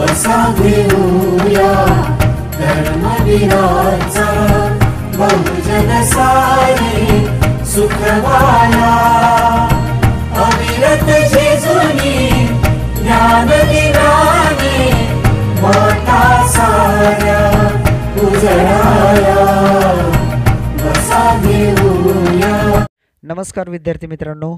वसा घेऊया धर्मवीराचा बहुजन सारी सुखवाया अविरत जेजुनी ज्ञान दिनाने माता साऱ्या उजळाया वसा घेऊया नमस्कार विद्यार्थी मित्रांनो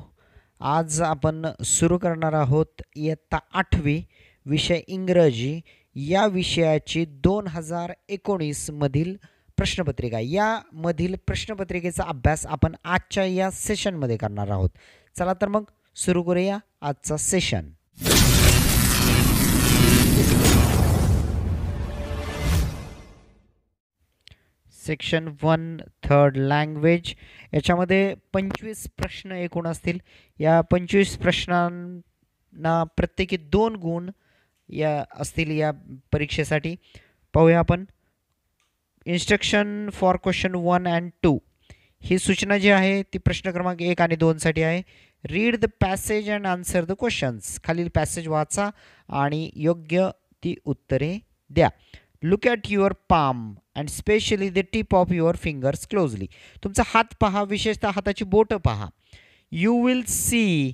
आज आपण सुरू करणार आहोत इयत्ता आठवी विषय इंग्रजी या विषयाची दोन हजार एकोणीसमधील प्रश्नपत्रिका यामधील प्रश्नपत्रिकेचा अभ्यास आपण आजच्या या सेशनमध्ये करणार आहोत चला तर मग सुरू करूया आजचा session section one third language याच्यामध्ये पंचवीस प्रश्न एकूण असतील या पंचवीस प्रश्नांना प्रत्येकी दोन गुण या असतील या परीक्षेसाठी पाहूया आपण instruction for question one and two ही सूचना जी आहे ती प्रश्न क्रमांक एक आणि दोनसाठी आहे read the passage and answer the questions खालील पॅसेज वाचा आणि योग्य ती उत्तरे द्या look at your palm and specially the tip of your fingers closely तुमचा हात पहा विशेषतः हाताची बोटं पहा you will see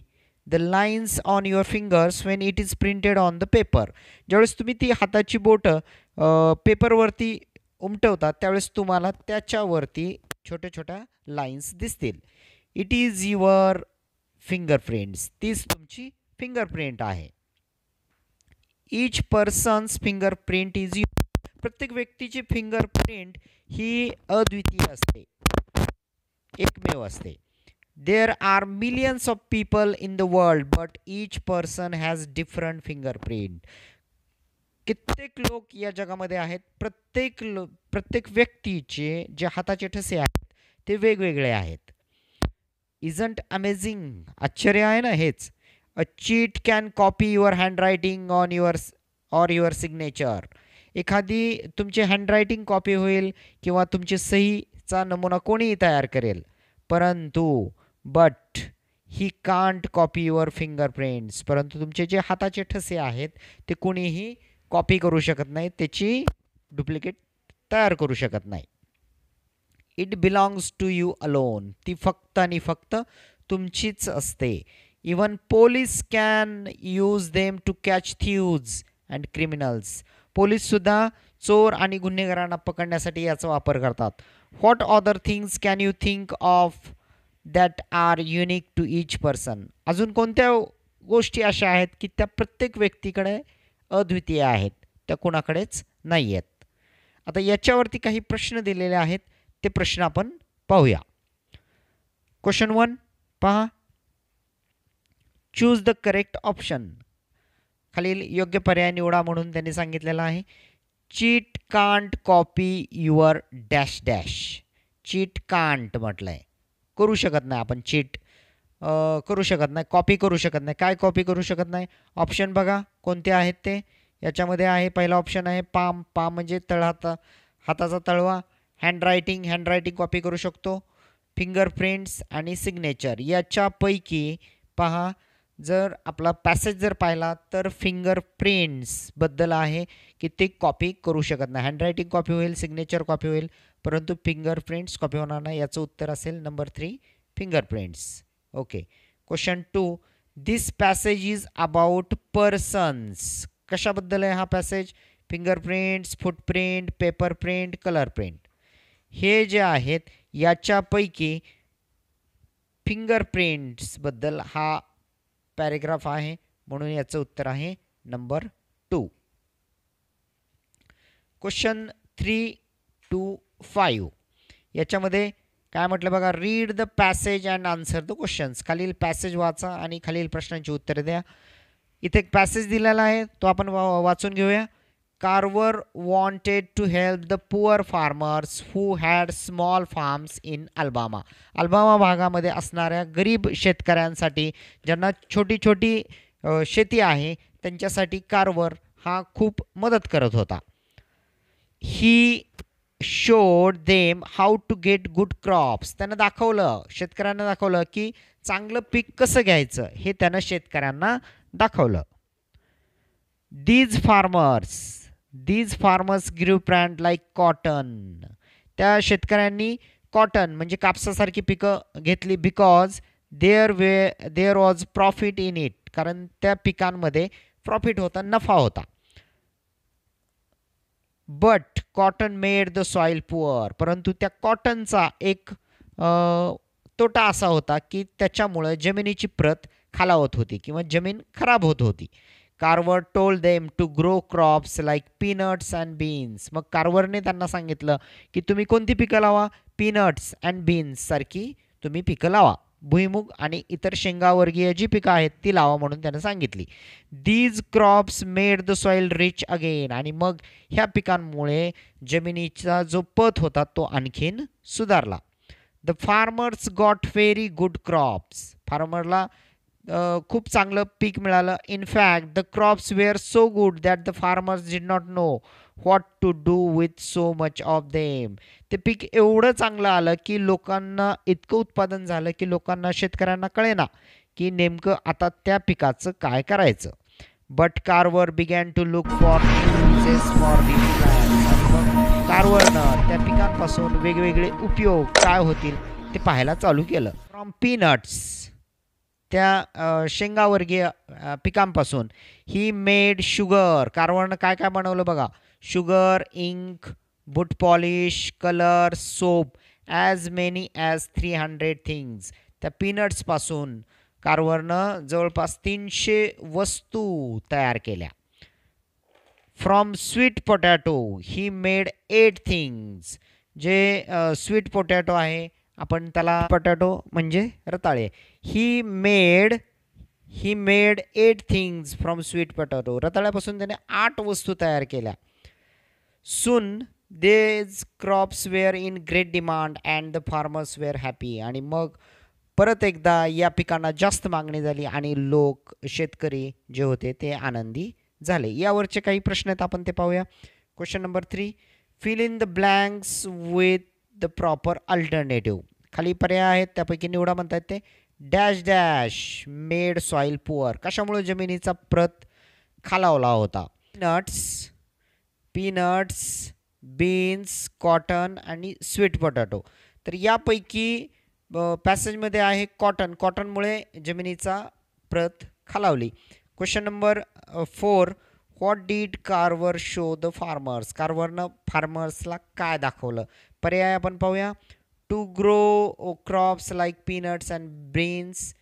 the lines on your fingers when it is printed on the paper ज्यावेळेस तुम्ही ती हाताची बोटं पेपरवरती उमटवता त्यावेळेस तुम्हाला त्याच्यावरती छोट्या छोट्या लाईन्स दिसतील इट इज युअर फिंगरप्रिंट्स तीच तुमची फिंगरप्रिंट आहे each person's fingerprint is you प्रत्येक व्यक्तीची फिंगरप्रिंट ही अद्वितीय असते एकमेव असते There are millions of people in the world, but each person has different fingerprint. कित्येक लोक या जगामध्ये आहेत प्रत्येक लो प्रत्येक व्यक्तीचे जे हाताचे ठसे आहेत ते वेगवेगळे आहेत इजंट अमेझिंग आश्चर्य आहे ना हेच a cheat can copy your handwriting on your or your signature एखादी तुमची हँडरायटिंग कॉपी होईल किंवा तुमची सहीचा नमुना कोणीही तयार करेल परंतु but he can't copy your fingerprints परंतु तुमचे जे हाताचे ठसे आहेत ते कुणीही कॉपी करू शकत नाही त्याची डुप्लिकेट तयार करू शकत नाही it belongs to you alone ती फक्त आणि फक्त तुमचीच असते even police can use them to catch thieves and criminals पोलीससुद्धा चोर आणि गुन्हेगारांना पकडण्यासाठी याचा वापर करतात what other things can you think of that are unique to each person अजून कोणत्या गोष्टी अशा आहेत की त्या प्रत्येक व्यक्तीकडे अद्वितीय आहेत त्या कुणाकडेच नाही आहेत आता याच्यावरती काही प्रश्न दिलेले आहेत ते प्रश्न आपण पाहूया क्वेश्चन वन पहा चूज द करेक्ट ऑप्शन खालील योग्य पर्याय निवडा म्हणून त्यांनी सांगितलेला आहे cheat can't copy your dash dash cheat can't म्हटलं आहे करू शकत नाही आपण चीट करू शकत नाही कॉपी करू शकत नाही काय कॉपी करू शकत नाही ऑप्शन बघा कोणते आहेत ते याच्यामध्ये आहे पहिला ऑप्शन आहे पाम पाम म्हणजे तळहाता हाताचा तळवा हँडरायटिंग हँडरायटिंग कॉपी करू शकतो फिंगरप्रिंट्स आणि सिग्नेचर याच्यापैकी पहा जर आपला पॅसेज जर पाहिला तर प्रिंट्सबद्दल आहे कित्येक कॉपी करू शकत नाही हँडरायटिंग कॉपी होईल सिग्नेचर कॉपी होईल परंतु फिंगरप्रिंट्स कॉपी होणार नाही याचं उत्तर असेल number three fingerprints okay question two this passage is about persons कशाबद्दल आहे हा passage fingerprints footprint paper print colour print हे जे आहेत याच्यापैकी फिंगरप्रिंट्सबद्दल हा पॅरेग्राफ आहे म्हणून याचं उत्तर आहे number question three two five याच्यामध्ये काय म्हटलं बघा read the passage and answer the questions खालील पॅसेज वाचा आणि खालील प्रश्नांची उत्तरे द्या इथे एक पॅसेज दिलेला आहे तो आपण वाचून घेऊया Carver wanted to help the poor farmers who had small farms in Alabama Alabama भागामध्ये असणाऱ्या गरीब शेतकऱ्यांसाठी ज्यांना छोटी छोटी शेती आहे त्यांच्यासाठी कार्वर हा खूप मदत करत होता he showed them how to get good crops त्यांना दाखवलं शेतकऱ्यांना दाखवलं की चांगलं पीक कसं घ्यायचं हे त्यानं शेतकऱ्यांना दाखवलं these farmers these farmers grew brand like cotton त्या शेतकऱ्यांनी कॉटन म्हणजे कापसासारखी पिकं घेतली because there way there was profit in it कारण त्या पिकांमध्ये प्रॉफिट होता नफा होता but cotton made the soil poor परंतु त्या कॉटनचा एक तोटा असा होता की त्याच्यामुळं जमिनीची प्रत खालावत होती किंवा जमीन खराब होत होती Carver told them to grow crops like peanuts and beans मग कार्वरने त्यांना सांगितलं की तुम्ही कोणती पिकं लावा पीनट्स अँड बीन्ससारखी तुम्ही पिकं लावा भुईमुग आणि इतर शेंगावर्गीय जी पिकं आहेत ती लावा म्हणून त्यानं सांगितली these crops made the soil rich again आणि मग ह्या पिकांमुळे जमिनीचा जो पत होता तो आणखीन सुधारला the farmers got very good crops फार्मरला खूप चांगलं पीक मिळालं in fact the crops were so good that the farmers did not know what to do with so much of them ते पीक एवढं चांगलं आलं की लोकांना इतकं उत्पादन झालं की लोकांना शेतकऱ्यांना कळेना की नेमकं आता त्या पिकाचं काय करायचं but Carver began to look for for कारवरनं त्या पिकांपासून वेगवेगळे उपयोग काय होतील ते पाहायला चालू केलं फ्रॉम पीनट्स त्या शेंगावर्गीय पिकांपासून ही मेड शुगर कारवरनं काय काय बनवलं बघा ink ink, polish colour soap as many as three 300 things. त्या पीनट्सपासून कारवरनं जवळपास तीनशे वस्तू तयार केल्या from sweet potato he made eight things जे स्वीट पोटॅटो आहे आपण त्याला पोटॅटो म्हणजे रताळे he made he made eight things from sweet potato रताळ्यापासून त्याने आठ वस्तू तयार केल्या soon these crops were in great demand and the farmers were happy आणि मग परत एकदा या पिकांना जास्त मागणी झाली आणि लोक शेतकरी जे होते ते आनंदी झाले यावरचे काही प्रश्न आहेत आपण ते पाहूया question number three fill in the blanks with the proper alternative खाली पर्याय आहेत त्यापैकी निवडा म्हणतात ते dash dash made soil poor कशामुळे जमिनीचा प्रत खालावला होता नट्स पीनट्स बीन्स कॉटन आणि स्वीट पोटॅटो तर यापैकी पॅसेजमध्ये आहे कॉटन कॉटनमुळे जमिनीचा प्रत खालावली question number four what did Carver show the farmers कारवरनं फार्मर्सला काय दाखवलं पर्याय आपण पाहूया to grow crops like peanuts and beans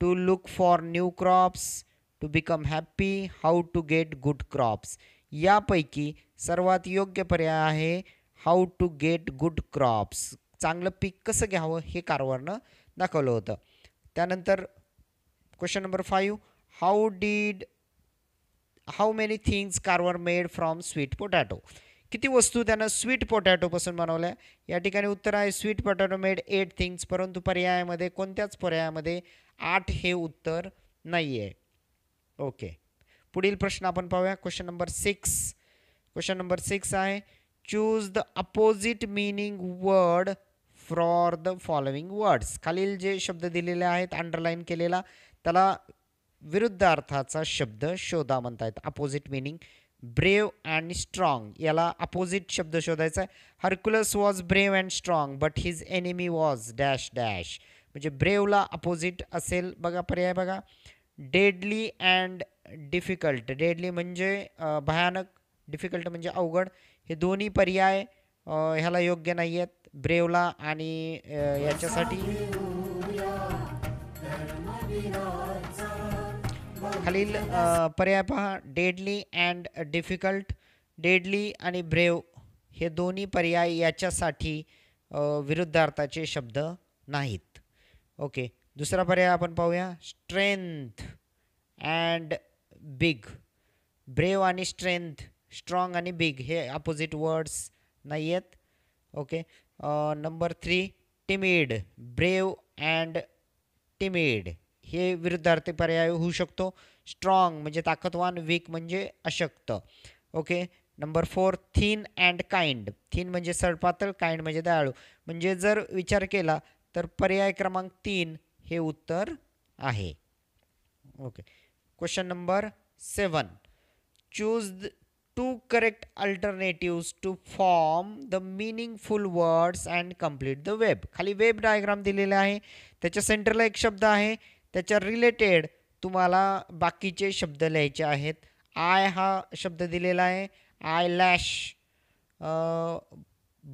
to look for new crops to become happy how to get good crops यापैकी सर्वात योग्य पर्याय आहे how to get good crops चांगलं पीक कसं घ्यावं हे कारवारनं दाखवलं होतं त्यानंतर question number five how did how many things Carver made from sweet potato किती वस्तू त्यानं स्वीट पोटॅटोपासून बनवल्या या ठिकाणी उत्तर आहे sweet potato made eight things परंतु पर्यायामध्ये कोणत्याच पर्यायामध्ये आठ हे उत्तर नाही आहे ओके पुढील प्रश्न आपण पाहूया question number six question number six आहे choose the opposite meaning word for the following words खालील जे शब्द दिलेले आहेत अंडरलाईन केलेला त्याला विरुद्ध अर्थाचा शब्द शोधा म्हणतायत opposite meaning brave and strong याला अपोजिट शब्द शोधायचा आहे Hercules was brave and strong but his enemy was dash dash म्हणजे ब्रेवला अपोजिट असेल बघा पर्याय बघा डेडली अँड डिफिकल्ट डेडली म्हणजे भयानक डिफिकल्ट म्हणजे अवघड हे दोन्ही पर्याय ह्याला योग्य नाही आहेत ब्रेवला आणि याच्यासाठी खालील पर्याय पहा डेडली अँड डिफिकल्ट डेडली आणि ब्रेव हे दोन्ही पर्याय याच्यासाठी विरुद्धार्थाचे शब्द नाहीत ओके दुसरा पर्याय आपण पाहूया स्ट्रेंथ अँड बिग ब्रेव आणि स्ट्रेंथ स्ट्रॉंग आणि बिग हे अपोजिट वर्ड्स नाही आहेत okay number three timid brave and timid हे विरुद्धार्थी पर्याय होऊ शकतो स्ट्रॉंग म्हणजे ताकदवान वीक म्हणजे अशक्त okay number four thin and kind thin म्हणजे सडपातळ काइंड म्हणजे दयाळू म्हणजे जर विचार केला तर पर्याय क्रमांक तीन हे उत्तर आहे okay number seven choose the two correct alternatives to form the meaningful words and complete the web खाली वेब डायग्राम दिलेला आहे त्याच्या सेंटरला एक शब्द आहे त्याच्या रिलेटेड तुम्हाला बाकीचे शब्द लिहायचे आहेत आय हा शब्द दिलेला आहे आय लॅश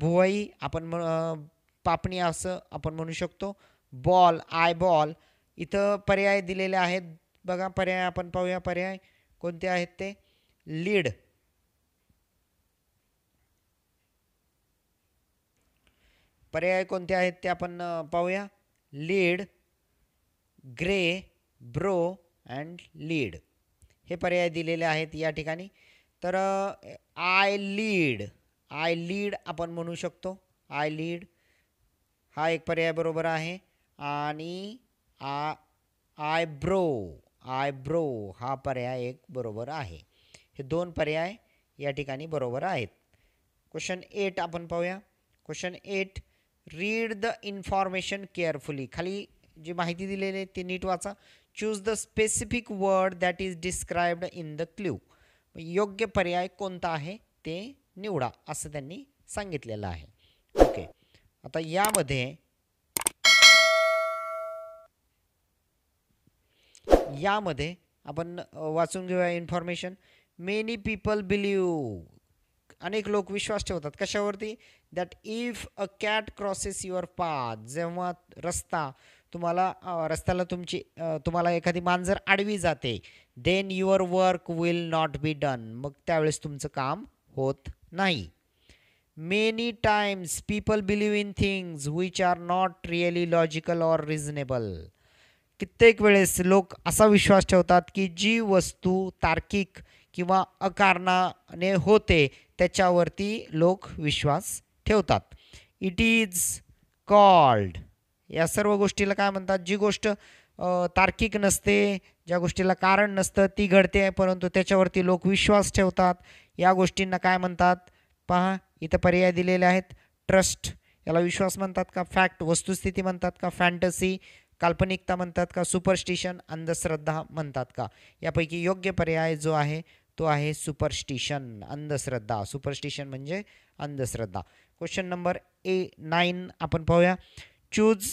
भुवई आपण पापणी असं आपण म्हणू शकतो बॉल आय बॉल इथं पर्याय दिलेले आहेत बघा पर्याय आपण पाहूया पर्याय कोणते आहेत ते लीड पर्याय कोणते आहेत ते आपण पाहूया lead grey brow and lead हे पर्याय दिलेले आहेत या ठिकाणी तर आय लीड आय लीड आपण म्हणू शकतो आय लीड हा एक पर्याय बरोबर आहे आणि आ आय ब्रो आय ब्रो हा पर्याय एक बरोबर आहे हे दोन पर्याय या ठिकाणी बरोबर आहेत क्वेश्चन एट आपण पाहूया question eight read the information carefully खाली जी माहिती दिलेली आहे ती नीट वाचा choose the specific word that is described in the clue योग्य पर्याय कोणता आहे ते निवडा असं त्यांनी सांगितलेलं आहे ओके आता यामध्ये यामध्ये आपण वाचून घेऊया इन्फॉर्मेशन मेनी पीपल बिलीव अनेक लोक विश्वास ठेवतात कशावरती that if a cat crosses your path जेव्हा रस्ता तुम्हाला रस्त्याला तुमची तुम्हाला एखादी मांजर आडवी जाते then your work will not be done मग त्यावेळेस तुमचं काम होत नाही many times people believe in things which are not really logical or reasonable कित्येक वेळेस लोक असा विश्वास ठेवतात की जी वस्तू तार्किक किंवा अकारणाने होते त्याच्यावरती लोक विश्वास ठेवतात इट इज कॉल्ड या सर्व गोष्टीला काय म्हणतात जी गोष्ट तार्किक नसते ज्या गोष्टीला कारण नसतं ती घडते परंतु त्याच्यावरती लोक विश्वास ठेवतात या गोष्टींना काय म्हणतात पहा इथं पर्याय दिलेले आहेत ट्रस्ट याला विश्वास म्हणतात का फॅक्ट वस्तुस्थिती म्हणतात का फॅन्टसी काल्पनिकता म्हणतात का सुपरस्टिशन अंधश्रद्धा म्हणतात का यापैकी योग्य पर्याय जो आहे तो आहे सुपरस्टिशन अंधश्रद्धा सुपरस्टिशन म्हणजे अंधश्रद्धा क्वेश्चन नंबर ए नाईन आपण पाहूया choose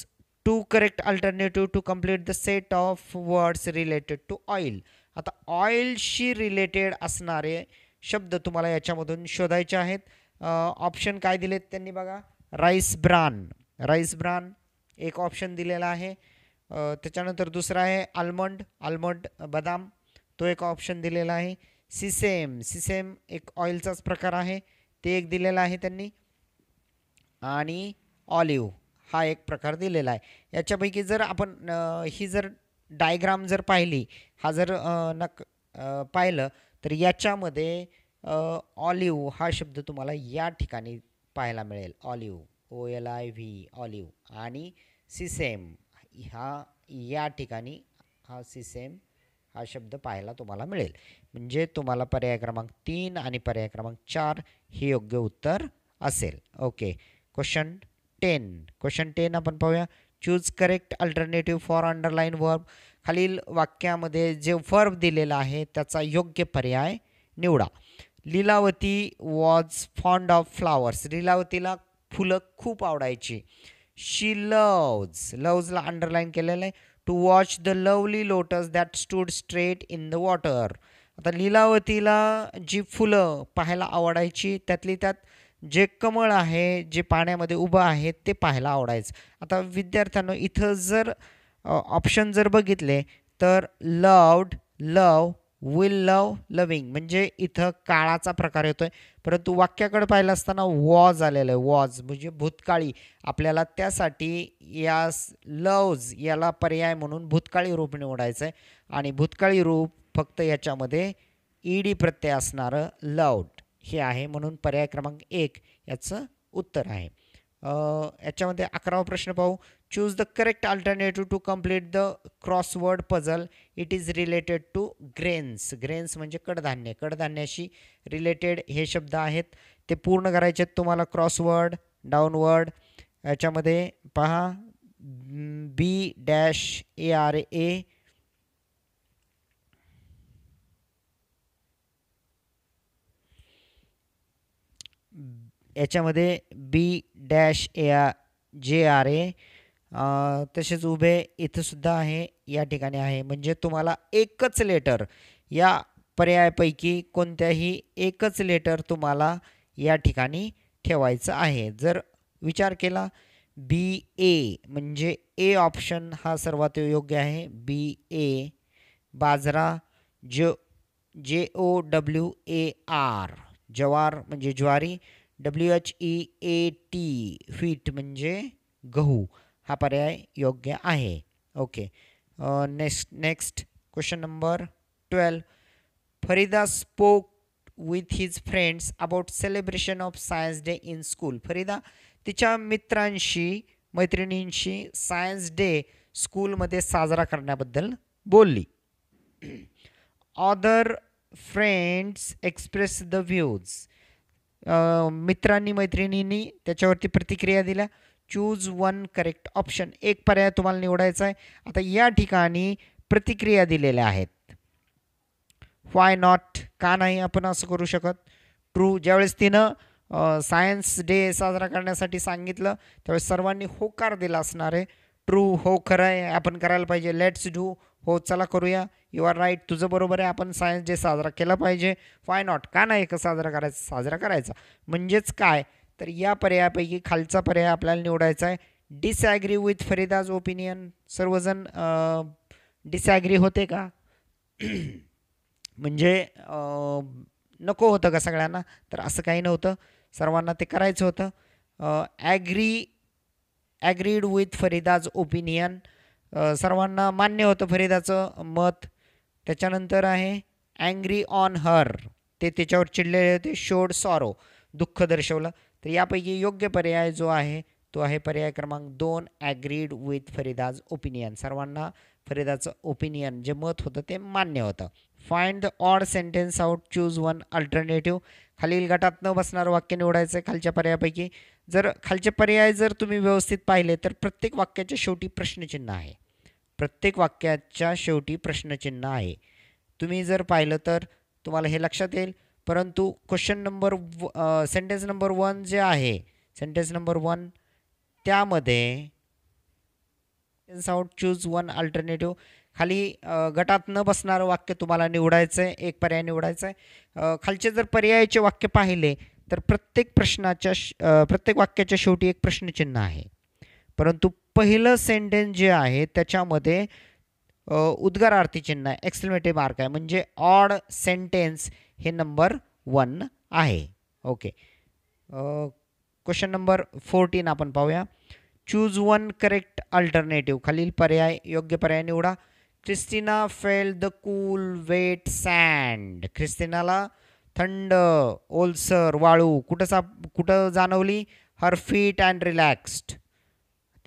two correct alternative to complete the set of words related to oil आता ऑइलशी रिलेटेड असणारे शब्द तुम्हाला याच्यामधून शोधायचे आहेत ऑप्शन काय दिलेत त्यांनी बघा राईस ब्रान राईस ब्रान एक ऑप्शन दिलेला आहे त्याच्यानंतर दुसरा आहे आल्मंड आल्मंड बदाम तो एक ऑप्शन दिलेला आहे सिसेम सिसेम एक ऑइलचाच प्रकार आहे ते एक दिलेला आहे त्यांनी आणि ऑलिव्ह हा एक प्रकार दिलेला आहे याच्यापैकी जर आपण ही जर डायग्राम जर पाहिली हा जर नक पाहिलं तर याच्यामध्ये ऑलिव्ह हा शब्द तुम्हाला या ठिकाणी पाहायला मिळेल olive O L I V olive आणि सिसेम ह्या या ठिकाणी हा सी सेम हा शब्द पाहायला तुम्हाला मिळेल म्हणजे तुम्हाला पर्याय क्रमांक तीन आणि पर्याय क्रमांक चार हे योग्य उत्तर असेल okay question ten question ten आपण पाहूया choose correct alternative for underline verb खालील वाक्यामध्ये जे वर्ब दिलेला आहे त्याचा योग्य पर्याय निवडा Lilavati was fond of flowers लीलावतीला फुलं खूप आवडायची शी लव्ज लव्जला अंडरलाईन केलेलं आहे to watch the lovely lotus that stood straight in the water आता लीलावतीला जी फुलं पाहायला आवडायची त्यातली त्यात जे कमळ आहे जे पाण्यामध्ये उभं आहे ते पाहायला आवडायचं आता विद्यार्थ्यांना इथं जर ऑप्शन जर बघितले तर loved love will love loving म्हणजे इथं काळाचा प्रकार येतोय परंतु वाक्याकडे पाहिलं असताना वॉज आलेलं आहे वॉज म्हणजे भूतकाळी आपल्याला त्यासाठी या लवज याला पर्याय म्हणून भूतकाळी रूप निवडायचं आहे आणि भूतकाळी रूप फक्त याच्यामध्ये ईडी प्रत्यय असणारं लवड हे आहे म्हणून पर्याय क्रमांक एक याचं उत्तर आहे याच्यामध्ये अकरावा प्रश्न पाहू choose the correct alternative to complete the crossword puzzle it is related to grains grains म्हणजे कडधान्य कडधान्याशी रिलेटेड हे शब्द आहेत ते पूर्ण करायचे आहेत तुम्हाला क्रॉसवर्ड डाऊनवर्ड याच्यामध्ये पहा बी डॅश ए आर ए याच्यामध्ये बी डॅश ए आ जे आर ए तसेच उभे इथंसुद्धा आहे या ठिकाणी आहे म्हणजे तुम्हाला एकच लेटर या पर्यायापैकी कोणत्याही एकच लेटर तुम्हाला या ठिकाणी ठेवायचं आहे जर विचार केला बी ए म्हणजे ए ऑप्शन हा सर्वात योग्य आहे बी ए बाजरा ज जे O W A R jowar म्हणजे ज्वारी W H E A T wheat म्हणजे गहू हा पर्याय योग्य आहे okay next next question number twelve Farida spoke with his friends about celebration of science day in school Farida तिच्या मित्रांशी मैत्रिणींशी सायन्स डे स्कूलमध्ये साजरा करण्याबद्दल बोलली other friends express the views मित्रांनी मैत्रिणींनी त्याच्यावरती प्रतिक्रिया दिल्या चूज वन करेक्ट ऑप्शन एक पर्याय तुम्हाला निवडायचा आहे आता या ठिकाणी प्रतिक्रिया दिलेल्या आहेत वाय नॉट का नाही आपण असं करू शकत ट्रू ज्यावेळेस तिनं सायन्स डे साजरा करण्यासाठी सांगितलं त्यावेळेस सर्वांनी होकार दिला असणार आहे ट्रू हो खरं आहे आपण करायला पाहिजे लेट्स डू हो चला करूया यू आर राईट तुझं बरोबर आहे आपण सायन्स डे साजरा केला पाहिजे वाय नॉट का नाही का साजरा करायचा साजरा करायचा म्हणजेच काय तर या पर्यायापैकी खालचा पर्याय आपल्याला निवडायचा आहे डिसॲग्री विथ फरीदाज ओपिनियन सर्वजण डिसॲग्री होते का म्हणजे नको होतं का सगळ्यांना तर असं काही नव्हतं सर्वांना ते करायचं होतं agree agreed with Farida's opinion सर्वांना मान्य होतं फरीदाचं मत त्याच्यानंतर आहे अँग्री ऑन हर ते त्याच्यावर चिडलेले होते शोड सॉरो दुःख दर्शवलं तर यापैकी योग्य पर्याय जो आहे तो आहे पर्याय क्रमांक दोन ॲग्रीड विथ फरिदाज ओपिनियन सर्वांना फरिदाचं ओपिनियन जे मत होतं ते मान्य होतं find the odd sentence out choose one alternative खालील गटात न बसणारं वाक्य निवडायचं आहे खालच्या पर्यायापैकी जर खालचे पर्याय जर तुम्ही व्यवस्थित पाहिले तर प्रत्येक वाक्याच्या शेवटी प्रश्नचिन्ह आहे प्रत्येक वाक्याच्या शेवटी प्रश्नचिन्ह आहे तुम्ही जर पाहिलं तर तुम्हाला हे लक्षात येईल परंतु क्वेश्चन नंबर व सेंटेन्स नंबर वन जे आहे सेंटेन्स नंबर वन त्यामध्ये आउट चूज वन अल्टरनेटिव्ह खाली गटात न बसणारं वाक्य तुम्हाला निवडायचं आहे एक पर्याय निवडायचा आहे खालचे जर पर्यायाचे वाक्य पाहिले तर प्रत्येक प्रश्नाच्या प्रत्येक वाक्याच्या शेवटी एक प्रश्नचिन्ह आहे परंतु पहिलं सेंटेन्स जे आहे त्याच्यामध्ये उद्गारार्थी चिन्ह आहे एक्सलमेटिव्ह मार्क आहे म्हणजे ऑड सेंटेन्स हे नंबर वन आहे ओके क्वेश्चन नंबर फोर्टीन आपण पाहूया चूज वन करेक्ट अल्टरनेटिव्ह खालील पर्याय योग्य पर्याय निवडा Christina felt the cool wet sand ख्रिस्तिनाला थंड ओलसर वाळू कुठं सा कुठं जाणवली हर फिट अँड रिलॅक्स्ड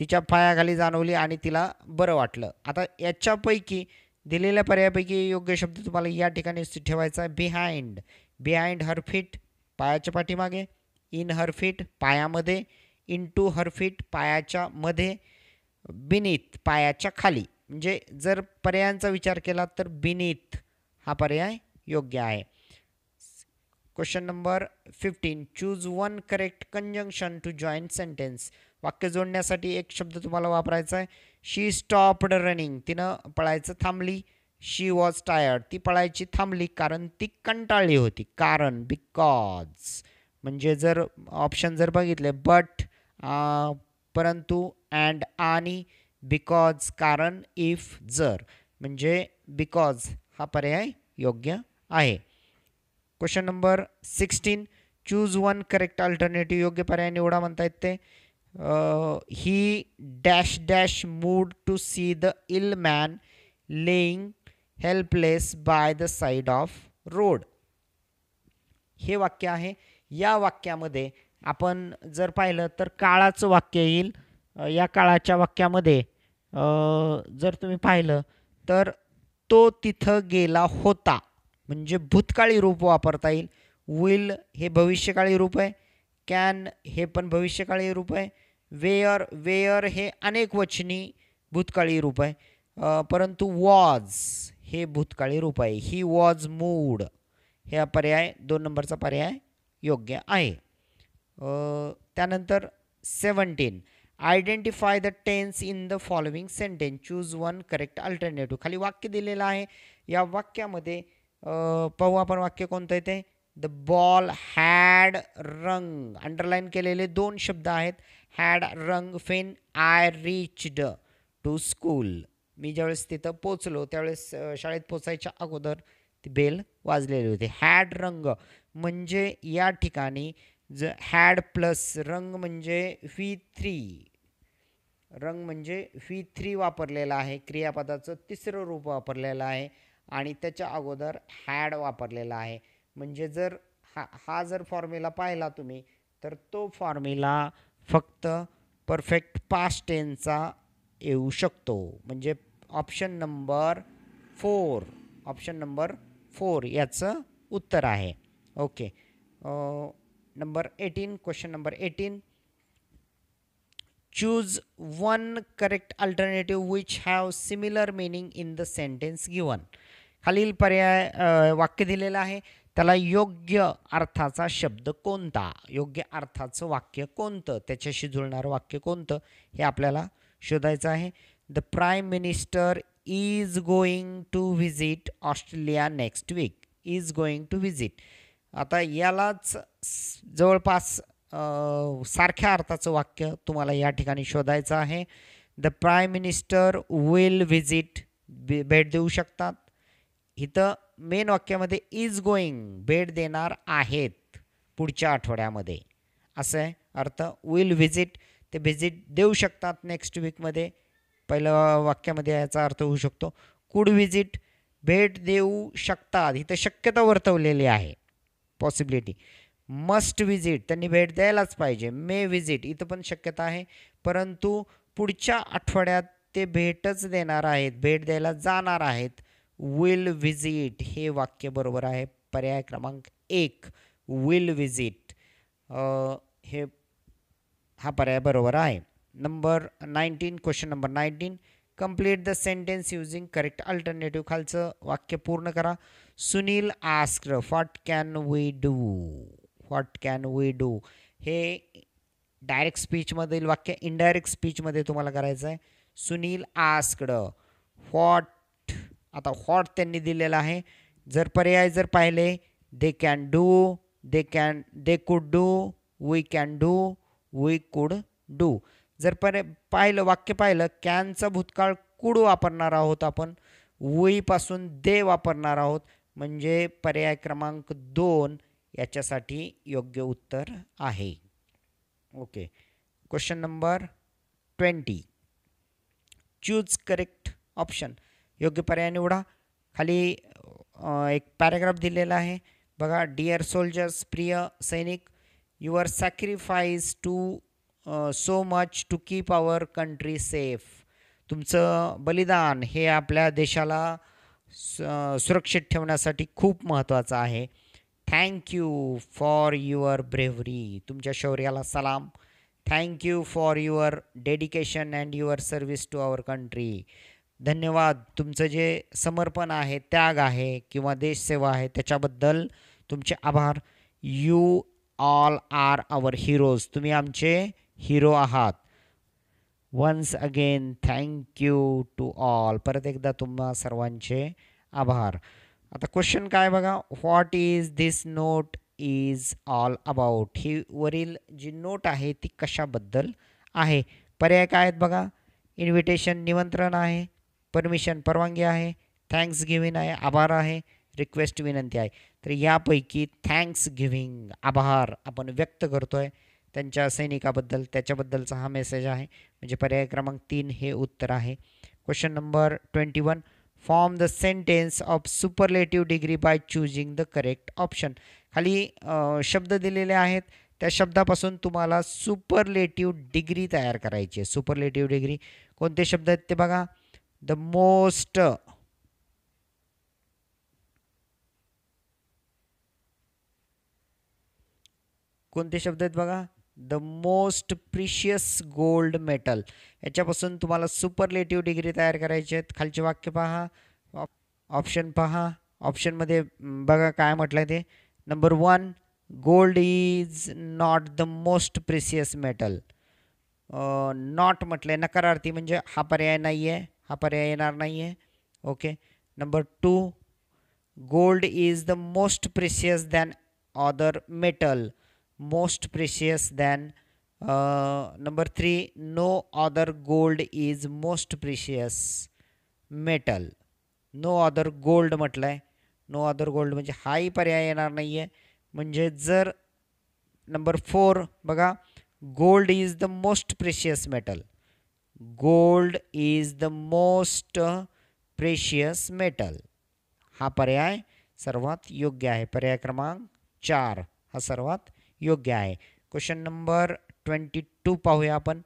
तिच्या पायाखाली जाणवली आणि तिला बरं वाटलं आता याच्यापैकी दिलेल्या पर्यायापैकी योग्य शब्द तुम्हाला या ठिकाणी ठेवायचा आहे बिहाइंड बिहाइंड हर फिट पायाच्या पाठीमागे इन हर फिट पायामध्ये इन टू हर फिट पायाच्या मध्ये बिनीत पायाच्या खाली म्हणजे जर पर्यायांचा विचार केला तर बिनीत हा पर्याय योग्य आहे question number fifteen choose one correct conjunction to joint sentence वाक्य जोडण्यासाठी एक शब्द तुम्हाला वापरायचा आहे शी स्टॉप्ड रनिंग तिनं पळायचं थांबली शी वॉज टायर्ड ती पळायची थांबली कारण ती कंटाळली होती कारण बिकॉज म्हणजे जर ऑप्शन जर बघितले बट परंतु अँड आणि बिकॉज कारण इफ जर म्हणजे बिकॉज हा पर्याय योग्य आहे question number sixteen choose one correct alternative योग्य पर्याय निवडा येत ते he dash dash moved to see the ill man lying helpless by the side of road हे वाक्य आहे या वाक्यामध्ये आपण जर पाहिलं तर काळाचं वाक्य येईल या काळाच्या वाक्यामध्ये जर तुम्ही पाहिलं तर तो तिथं गेला होता म्हणजे भूतकाळी रूप वापरता येईल विल हे भविष्यकाळी रूप आहे कॅन हे पण भविष्यकाळी रूप आहे वेअर वेअर हे अनेक वचनी भूतकाळी रूप आहे परंतु वॉज हे भूतकाळी रूप आहे ही वॉज मूड हे पर्याय दोन नंबरचा पर्याय योग्य आहे त्यानंतर seventeen identify the tense in the following sentence choose one correct alternative खाली वाक्य दिलेलं आहे या वाक्यामध्ये पाहू आपण वाक्य कोणतं येते the bell had rung underline केलेले दोन शब्द आहेत had rung when I reached to school मी ज्यावेळेस तिथं पोचलो त्यावेळेस शाळेत पोचायच्या अगोदर ती बेल वाजलेली होती हॅड रंग म्हणजे या ठिकाणी ज हॅड प्लस रंग म्हणजे व्ही थ्री रंग म्हणजे व्ही थ्री वापरलेला आहे क्रियापदाचं तिसरं रूप वापरलेलं आहे आणि त्याच्या अगोदर हॅड वापरलेला आहे म्हणजे जर हा हा जर फॉर्म्युला पाहिला तुम्ही तर तो फॉर्म्युला फक्त परफेक्ट पास्ट टेनचा येऊ शकतो म्हणजे option number four option number four याचं उत्तर आहे okay number eighteen question number eighteen choose one correct alternative which have similar meaning in the sentence given खालील पर्याय वाक्य दिलेलं आहे त्याला योग्य अर्थाचा शब्द कोणता योग्य अर्थाचं वाक्य कोणतं त्याच्याशी जुळणारं वाक्य कोणतं हे आपल्याला शोधायचं आहे the prime minister is going to visit Australia next week is going to visit आता यालाच जवळपास सारख्या अर्थाचं वाक्य तुम्हाला या ठिकाणी शोधायचं आहे the prime minister will visit भेट देऊ शकतात इथं मेन वाक्यामध्ये इज गोईंग भेट देणार आहेत पुढच्या आठवड्यामध्ये असं अर्थ विल व्हिजिट ते व्हिजिट देऊ शकतात नेक्स्ट वीकमध्ये पहिलं वाक्यामध्ये याचा अर्थ होऊ शकतो कुड व्हिजिट भेट देऊ शकतात इथं शक्यता वर्तवलेली आहे पॉसिबिलिटी मस्ट व्हिजिट त्यांनी भेट द्यायलाच पाहिजे मे व्हिजिट इथं पण शक्यता आहे परंतु पुढच्या आठवड्यात ते भेटच देणार आहेत भेट द्यायला जाणार आहेत विल व्हिजिट हे वाक्य बरोबर आहे पर्याय क्रमांक एक विल विजिट हे हा पर्याय बरोबर आहे number nineteen question number nineteen complete the sentence using correct alternative खालचं वाक्य पूर्ण करा Sunil asked what can we do what can we do हे डायरेक्ट स्पीचमधील वाक्य इनडायरेक्ट स्पीचमध्ये तुम्हाला करायचं आहे सुनील आस्कड व्हॉट आता हॉट त्यांनी दिलेला आहे जर पर्याय जर पाहिले they can do they can they could do we can do we could do जर पर पाहिलं वाक्य पाहिलं कॅनचा भूतकाळ कुड वापरणार आहोत आपण वईपासून दे वापरणार आहोत म्हणजे पर्याय क्रमांक दोन याच्यासाठी योग्य उत्तर आहे okay question number twenty choose correct option योग्य पर्याय निवडा खाली एक पॅरेग्राफ दिलेला आहे बघा डिअर सोल्जर्स प्रिय सैनिक your sacrifice to so much to keep our country safe तुमचं बलिदान हे आपल्या देशाला सुरक्षित ठेवण्यासाठी खूप महत्त्वाचं आहे थँक्यू फॉर युअर ब्रेव्हरी तुमच्या शौर्याला सलाम thank you for your dedication and your service to our country धन्यवाद तुमचं जे समर्पण आहे त्याग आहे किंवा देशसेवा आहे त्याच्याबद्दल तुमचे आभार you all are our heroes तुम्ही आमचे हिरो आहात once again thank you to all परत एकदा तुम्हा सर्वांचे आभार आता क्वेश्चन काय बघा what is this note is all about ही वरील जी नोट आहे ती कशाबद्दल आहे पर्याय काय आहेत बघा इन्व्हिटेशन निमंत्रण आहे परमिशन परवानगी आहे थँक्स गिविंग आहे आभार आहे रिक्वेस्ट विनंती आहे तर यापैकी थँक्स गिव्हिंग आभार आपण व्यक्त करतो आहे त्यांच्या सैनिकाबद्दल त्याच्याबद्दलचा हा मेसेज आहे म्हणजे पर्याय क्रमांक तीन हे उत्तर आहे question number twenty one form the sentence of superlative degree by choosing the correct option खाली शब्द दिलेले आहेत त्या शब्दापासून तुम्हाला सुपरलेटिव्ह डिग्री तयार करायची आहे सुपरलेटिव्ह डिग्री कोणते शब्द आहेत ते बघा the most कोणते शब्द आहेत बघा the most precious gold metal याच्यापासून तुम्हाला सुपरलेटिव्ह डिग्री तयार करायची आहेत खालचे वाक्य पहा ऑप्शन पहा ऑप्शनमध्ये बघा काय म्हटलं ते number one gold is not the most precious metal not म्हटलं आहे नकारार्थी म्हणजे हा पर्याय नाही आहे हा पर्याय येणार नाही आहे okay number two gold is the most precious than other metal most precious than number three no other gold is most precious metal no other gold म्हटलं आहे नो ऑदर गोल्ड म्हणजे हाही पर्याय येणार नाही आहे म्हणजे जर नंबर फोर बघा gold is the most precious metal gold is the most precious metal हा पर्याय सर्वात योग्य आहे पर्याय क्रमांक चार हा सर्वात योग्य आहे क्वेश्चन नंबर ट्वेंटी टू पाहूया आपण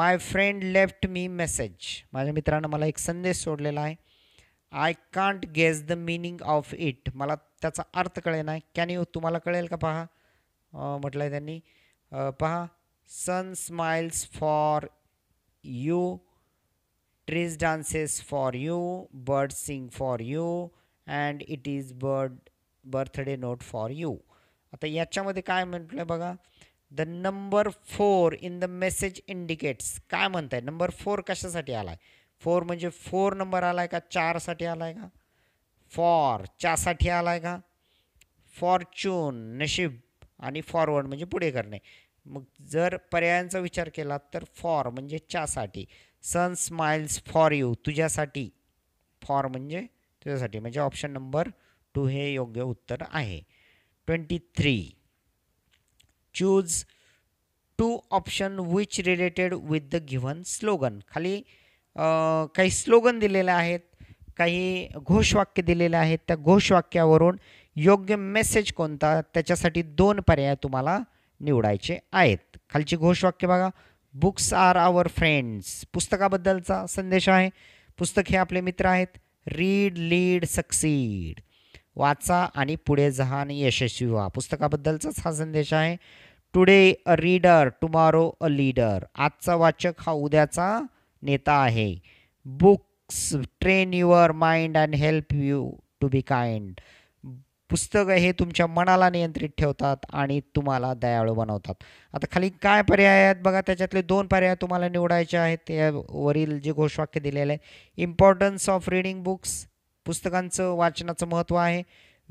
my friend left me message माझ्या मित्रानं मला एक संदेश सोडलेला आहे I can't guess the meaning of it मला त्याचा अर्थ कळे नाही कॅन यू तुम्हाला कळेल का पहा म्हटलं आहे त्यांनी पहा sun smiles for you, trees dances for you, bird sing for you and it is bird birthday note for you. आता याच्यामध्ये काय म्हटलंय बघा the number four in the message indicates काय म्हणताय नंबर फोर कशासाठी आला आहे फोर म्हणजे फोर नंबर आला आहे का चारसाठी आला आहे का फॉर च्यासाठी आला आहे का फॉर्च्यून नशीब आणि फॉरवर्ड म्हणजे पुढे करणे मग जर पर्यायांचा विचार केला तर फॉर म्हणजे च्यासाठी सन स्माइल्स फॉर यू तुझ्यासाठी फॉर म्हणजे तुझ्यासाठी म्हणजे ऑप्शन नंबर टू हे योग्य उत्तर आहे twenty three choose two option which related with the given slogan खाली काही स्लोगन दिलेले आहेत काही घोषवाक्य दिलेले आहेत त्या घोषवाक्यावरून योग्य मेसेज कोणता त्याच्यासाठी दोन पर्याय तुम्हाला निवडायचे आहेत खालची घोषवाक्य बघा बुक्स आर आवर फ्रेंड्स पुस्तकाबद्दलचा संदेश आहे पुस्तक हे आपले मित्र आहेत रीड लीड सक्सीड वाचा आणि पुढे जा आणि यशस्वी व्हा पुस्तकाबद्दलचाच हा संदेश आहे today a reader tomorrow a leader आजचा वाचक हा उद्याचा नेता आहे books train your mind and help you to be kind पुस्तकं हे तुमच्या मनाला नियंत्रित ठेवतात आणि तुम्हाला दयाळू बनवतात आता खाली काय पर्याय आहेत बघा त्याच्यातले दोन पर्याय तुम्हाला निवडायचे आहेत यावरील जे घोषवाक्य दिलेले आहे इम्पॉर्टन्स ऑफ रिडिंग बुक्स पुस्तकांचं वाचनाचं महत्त्व आहे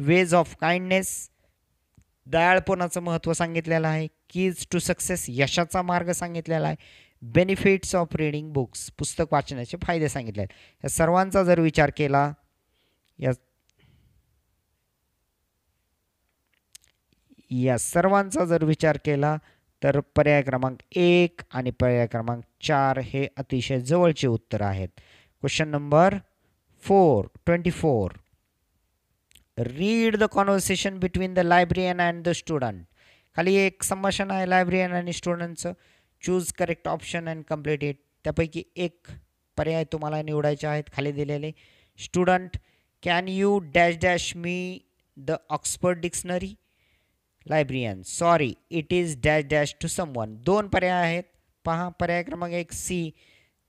वेज ऑफ काइंडनेस दयाळपणाचं महत्त्व सांगितलेलं आहे कीज टू सक्सेस यशाचा मार्ग सांगितलेला आहे बेनिफिट्स ऑफ रिडिंग बुक्स पुस्तक वाचनाचे फायदे सांगितले आहेत या सर्वांचा जर विचार केला या या सर्वांचा जर विचार केला तर पर्याय क्रमांक एक आणि पर्याय क्रमांक चार हे अतिशय जवळचे उत्तर आहेत question number four twenty four read the conversation between the librarian and the student खाली एक संभाषण आहे लायब्रियन आणि स्टुडंटचं choose correct option and complete it त्यापैकी एक पर्याय तुम्हाला निवडायचे आहेत खाली दिलेले student can you dash dash me the Oxford dictionary librarian sorry it is dash dash to one दोन पर्याय आहेत पहा पर्याय क्रमांक एक सी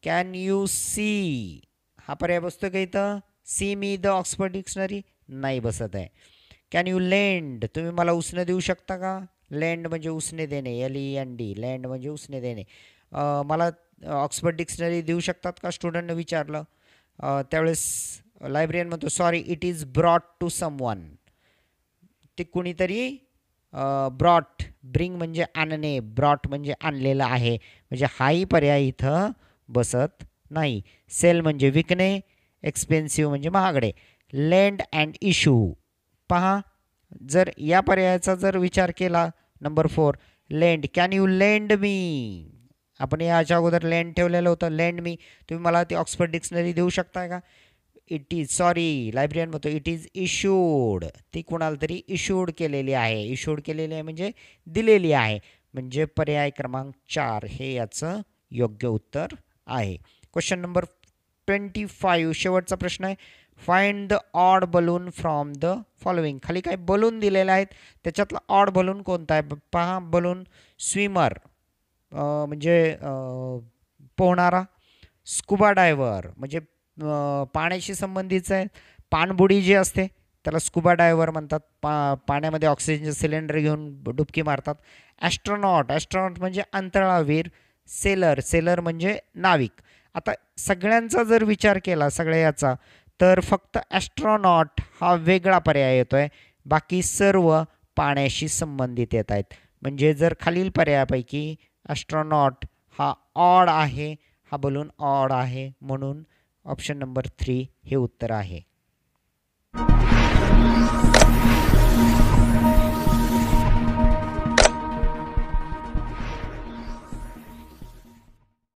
कॅन यू सी हा पर्याय बसतो का इथं see me the Oxford dictionary नाही बसत आहे कॅन यू लेंड तुम्ही मला उसने देऊ शकता का लँड म्हणजे उसने देणे L E N D land म्हणजे उसने देणे मला ऑक्सफर्ड डिक्शनरी देऊ शकतात का स्टुडंटनं विचारलं त्यावेळेस लायब्रेरियन म्हणतो sorry it is brought to someone ते कुणीतरी ब्रॉट ब्रिंग म्हणजे आणणे ब्रॉट म्हणजे आणलेलं आहे म्हणजे हाही पर्याय इथं बसत नाही सेल म्हणजे विकणे एक्सपेन्सिव्ह म्हणजे महागडे लँड अँड इशू पहा जर या पर्यायाचा जर विचार केला number four land can you lend me आपण याच्या अगोदर लँड ठेवलेलं होतं लँड मी तुम्ही मला ती ऑक्सफर्ड डिक्शनरी देऊ शकताय का इट इज सॉरी लायब्ररीयन म्हणतो इट इज इश्यूड ती कुणाला तरी इशूड केलेली आहे इशूड केलेली आहे म्हणजे दिलेली आहे म्हणजे पर्याय क्रमांक चार हे याचं योग्य उत्तर आहे क्वेश्चन नंबर ट्वेंटी फाईव्ह शेवटचा प्रश्न आहे find the odd balloon from the following खाली काय बलून दिलेले आहेत त्याच्यातला ऑड बलून कोणता आहे पहा बलून स्विमर म्हणजे पोहणारा स्कुबा डायव्हर म्हणजे पाण्याशी संबंधित आहे पाणबुडी जी असते त्याला स्कुबा डायव्हर म्हणतात पा पाण्यामध्ये ऑक्सिजनचे सिलेंडर घेऊन डुबकी मारतात ॲस्ट्रॉनॉट ॲस्ट्रॉनॉट म्हणजे अंतराळवीर सेलर सेलर म्हणजे नाविक आता सगळ्यांचा जर विचार केला सगळ्या याचा तर फक्त ॲस्ट्रॉनॉट हा वेगळा पर्याय येतो आहे बाकी सर्व पाण्याशी संबंधित येत आहेत म्हणजे जर खालील पर्यायापैकी ॲस्ट्रॉनॉट हा ऑड आहे हा बलून ऑड आहे म्हणून ऑप्शन नंबर थ्री हे उत्तर आहे